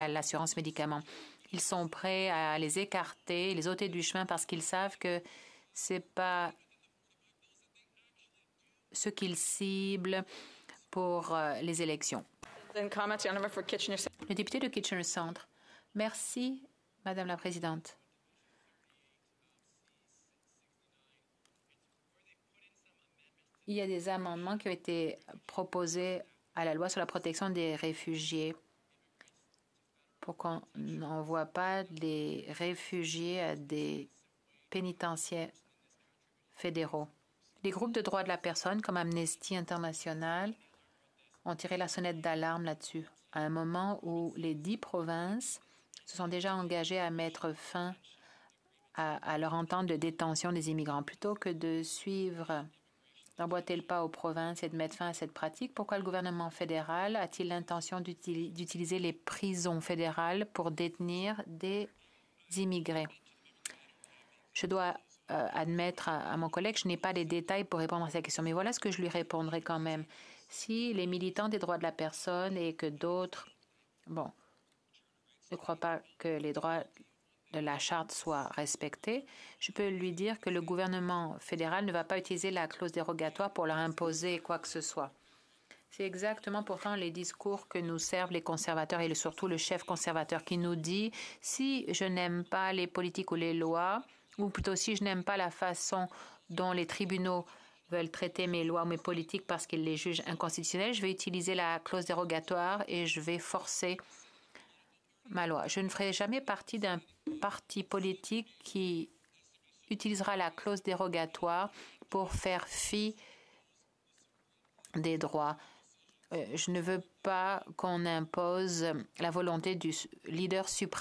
à l'assurance médicaments. Ils sont prêts à les écarter, les ôter du chemin parce qu'ils savent que ce n'est pas ce qu'ils ciblent pour euh, les élections. Le député de Kitchener Centre. Merci, Madame la Présidente. Il y a des amendements qui ont été proposés à la loi sur la protection des réfugiés pour qu'on n'envoie pas les réfugiés à des pénitenciers fédéraux. Les groupes de droits de la personne, comme Amnesty International, ont tiré la sonnette d'alarme là-dessus, à un moment où les dix provinces se sont déjà engagées à mettre fin à, à leur entente de détention des immigrants, plutôt que de suivre d'emboîter le pas aux provinces et de mettre fin à cette pratique, pourquoi le gouvernement fédéral a-t-il l'intention d'utiliser les prisons fédérales pour détenir des immigrés Je dois euh, admettre à, mon collègue, je n'ai pas les détails pour répondre à cette question, mais voilà ce que je lui répondrai quand même. Si les militants des droits de la personne et que d'autres, bon, ne crois pas que les droits de la charte soit respectée, je peux lui dire que le gouvernement fédéral ne va pas utiliser la clause dérogatoire pour leur imposer quoi que ce soit. C'est exactement pourtant les discours que nous servent les conservateurs et surtout le chef conservateur qui nous dit si je n'aime pas les politiques ou les lois, ou plutôt si je n'aime pas la façon dont les tribunaux veulent traiter mes lois ou mes politiques parce qu'ils les jugent inconstitutionnelles, je vais utiliser la clause dérogatoire et je vais forcer ma loi. Je ne ferai jamais partie d'un parti politique qui utilisera la clause dérogatoire pour faire fi des droits. Euh, je ne veux pas qu'on impose la volonté du leader suprême.